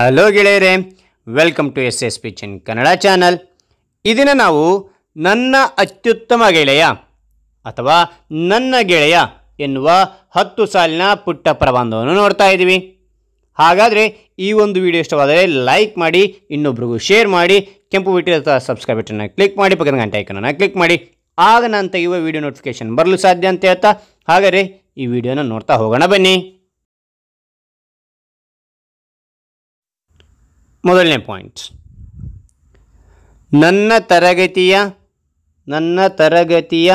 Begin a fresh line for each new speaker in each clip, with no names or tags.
hello ಗೆಳೆಯರೆ welcome to S S ಚಿನ್ Kannada channel ಇದನ್ನು ನಾವು ನನ್ನ ಅತ್ಯುತ್ತಮ ಗೆಳೆಯ ಅಥವಾ ನನ್ನ ಗೆಳೆಯ ಎನ್ನುವ ಹತ್ತು ಸಾಲಿನ ಪುಟ್ಟ ಪ್ರಬಂಧವನ್ನು ನೋಡ್ತಾ ಇದ್ದೀವಿ ಹಾಗಾದರೆ ಈ ಒಂದು ವಿಡಿಯೋ ಇಷ್ಟವಾದರೆ ಲೈಕ್ ಮಾಡಿ ಇನ್ನೊಬ್ರಿಗೂ ಶೇರ್ ಮಾಡಿ ಕೆಂಪು ಬಿಟ್ಟಿರೋ ಸಬ್ಸ್ಕ್ರೈಬ್ ಬಟನ್ನ ಕ್ಲಿಕ್ ಮಾಡಿ ಪಕ್ಕದ ಗಂಟೆ ಐಕನನ್ನು ಕ್ಲಿಕ್ ಮಾಡಿ ಆಗ ನಾನು ತೆಗೆಯುವ ವಿಡಿಯೋ ನೋಟಿಫಿಕೇಷನ್ ಬರಲು ಸಾಧ್ಯ ಅಂತ ಹೇಳ್ತಾ ಹಾಗಾದರೆ ಈ ವಿಡಿಯೋನ ನೋಡ್ತಾ ಹೋಗೋಣ ಬನ್ನಿ ಮೊದಲನೇ ಪಾಯಿಂಟ್ ನನ್ನ ತರಗತಿಯ ನನ್ನ ತರಗತಿಯ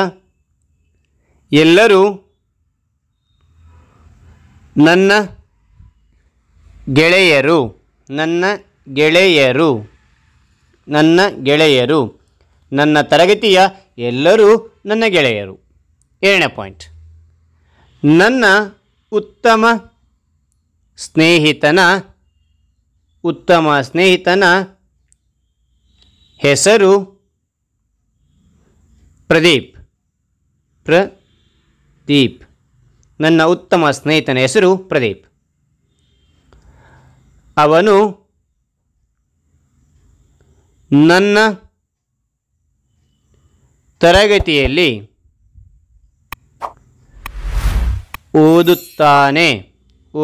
ಎಲ್ಲರೂ ನನ್ನ ಗೆಳೆಯರು ನನ್ನ ಗೆಳೆಯರು ನನ್ನ ಗೆಳೆಯರು ನನ್ನ ತರಗತಿಯ ಎಲ್ಲರೂ ನನ್ನ ಗೆಳೆಯರು ಏಳನೇ ಪಾಯಿಂಟ್ ನನ್ನ ಉತ್ತಮ ಸ್ನೇಹಿತನ ಉತ್ತಮ ಸ್ನೇಹಿತನ ಹೆಸರು ಪ್ರದೀಪ್ ಪ್ರದೀಪ್ ನನ್ನ ಉತ್ತಮ ಸ್ನೇಹಿತನ ಹೆಸರು ಪ್ರದೀಪ್ ಅವನು ನನ್ನ ತರಗತಿಯಲ್ಲಿ ಓದುತ್ತಾನೆ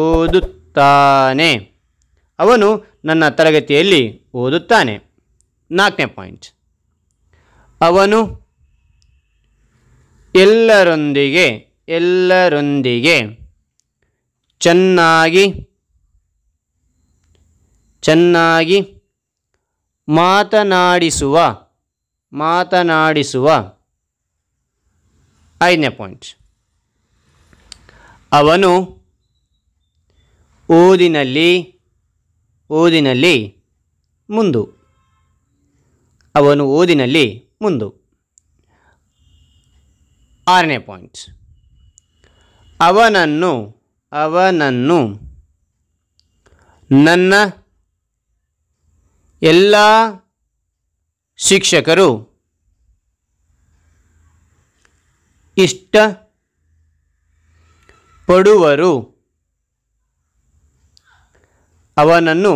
ಓದುತ್ತಾನೆ ಅವನು ನನ್ನ ತರಗತಿಯಲ್ಲಿ ಓದುತ್ತಾನೆ ನಾಲ್ಕನೇ ಪಾಯಿಂಟ್ ಅವನು ಎಲ್ಲರೊಂದಿಗೆ ಎಲ್ಲರೊಂದಿಗೆ ಚೆನ್ನಾಗಿ ಚೆನ್ನಾಗಿ ಮಾತನಾಡಿಸುವ ಮಾತನಾಡಿಸುವ ಐದನೇ ಪಾಯಿಂಟ್ ಅವನು ಓದಿನಲ್ಲಿ ಓದಿನಲ್ಲಿ ಮುಂದು ಅವನು ಓದಿನಲ್ಲಿ ಮುಂದು ಆರನೇ ಪಾಯಿಂಟ್ ಅವನನ್ನು ಅವನನ್ನು ನನ್ನ ಎಲ್ಲ ಶಿಕ್ಷಕರು ಇಷ್ಟ ಪಡುವರು ಅವನನ್ನು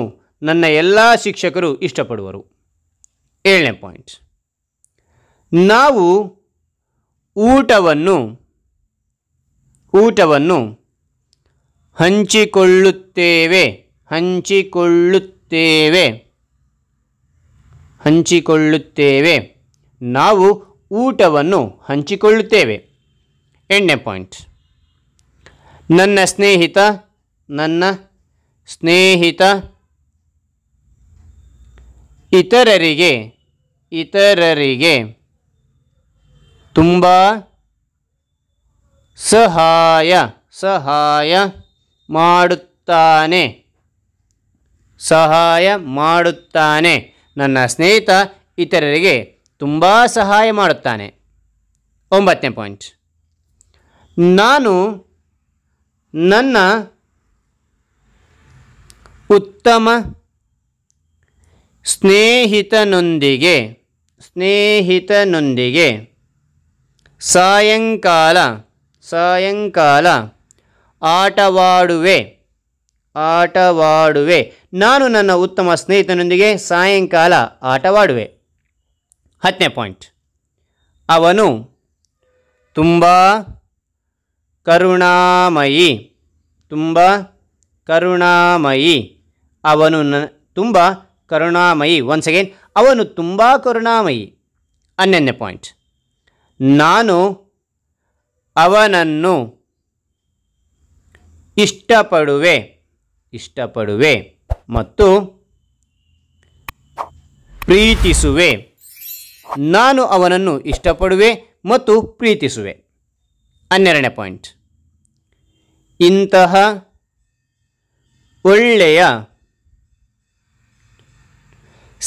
ನನ್ನ ಎಲ್ಲ ಶಿಕ್ಷಕರು ಇಷ್ಟಪಡುವರು ಏಳನೇ ಪಾಯಿಂಟ್ ನಾವು ಊಟವನ್ನು ಊಟವನ್ನು ಹಂಚಿಕೊಳ್ಳುತ್ತೇವೆ ಹಂಚಿಕೊಳ್ಳುತ್ತೇವೆ ಹಂಚಿಕೊಳ್ಳುತ್ತೇವೆ ನಾವು ಊಟವನ್ನು ಹಂಚಿಕೊಳ್ಳುತ್ತೇವೆ ಎಂಟನೇ ಪಾಯಿಂಟ್ ನನ್ನ ಸ್ನೇಹಿತ ನನ್ನ ಸ್ನೇಹಿತ ಇತರರಿಗೆ ಇತರರಿಗೆ ತುಂಬ ಸಹಾಯ ಸಹಾಯ ಮಾಡುತ್ತಾನೆ ಸಹಾಯ ಮಾಡುತ್ತಾನೆ ನನ್ನ ಸ್ನೇಹಿತ ಇತರರಿಗೆ ತುಂಬ ಸಹಾಯ ಮಾಡುತ್ತಾನೆ ಒಂಬತ್ತನೇ ಪಾಯಿಂಟ್ ನಾನು ನನ್ನ ಉತ್ತಮ ಸ್ನೇಹಿತನೊಂದಿಗೆ ಸ್ನೇಹಿತನೊಂದಿಗೆ ಸಾಯಂಕಾಲ ಸಾಯಂಕಾಲ ಆಟವಾಡುವೆ ಆಟವಾಡುವೆ ನಾನು ನನ್ನ ಉತ್ತಮ ಸ್ನೇಹಿತನೊಂದಿಗೆ ಸಾಯಂಕಾಲ ಆಟವಾಡುವೆ ಹತ್ತನೇ ಪಾಯಿಂಟ್ ಅವನು ತುಂಬ ಕರುಣಾಮಯಿ ತುಂಬ ಕರುಣಾಮಯಿ ಅವನು ನ ತುಂಬ ಕರುಣಾಮಯಿ ಒನ್ಸ್ ಅಗೇನ್ ಅವನು ತುಂಬ ಕರುಣಾಮಯಿ ಅನ್ಯನ್ಯ ಪಾಯಿಂಟ್ ನಾನು ಅವನನ್ನು ಇಷ್ಟಪಡುವೆ ಇಷ್ಟಪಡುವೆ ಮತ್ತು ಪ್ರೀತಿಸುವೆ ನಾನು ಅವನನ್ನು ಇಷ್ಟಪಡುವೆ ಮತ್ತು ಪ್ರೀತಿಸುವೆ ಹನ್ನೆರಡನೇ ಪಾಯಿಂಟ್ ಇಂತಹ ಒಳ್ಳೆಯ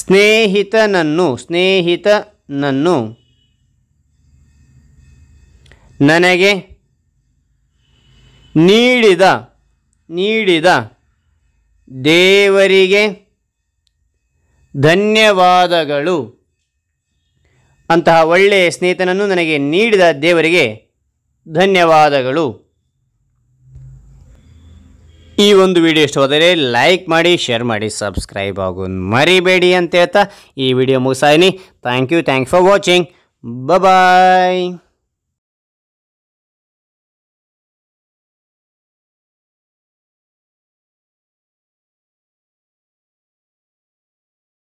ಸ್ನೇಹಿತನನ್ನು ಸ್ನೇಹಿತನನ್ನು ನನಗೆ ನೀಡಿದ ನೀಡಿದ ದೇವರಿಗೆ ಧನ್ಯವಾದಗಳು ಅಂತಹ ಒಳ್ಳೆಯ ಸ್ನೇಹಿತನನ್ನು ನನಗೆ ನೀಡಿದ ದೇವರಿಗೆ ಧನ್ಯವಾದಗಳು ಈ ಒಂದು ವಿಡಿಯೋ ಇಷ್ಟವಾದರೆ ಲೈಕ್ ಮಾಡಿ ಶೇರ್ ಮಾಡಿ ಸಬ್ಸ್ಕ್ರೈಬ್ ಆಗು ಮರಿಬೇಡಿ ಅಂತ ಹೇಳ್ತಾ ಈ ವಿಡಿಯೋ ಮುಗಿಸಾಯಿನಿ thank you thank for watching bye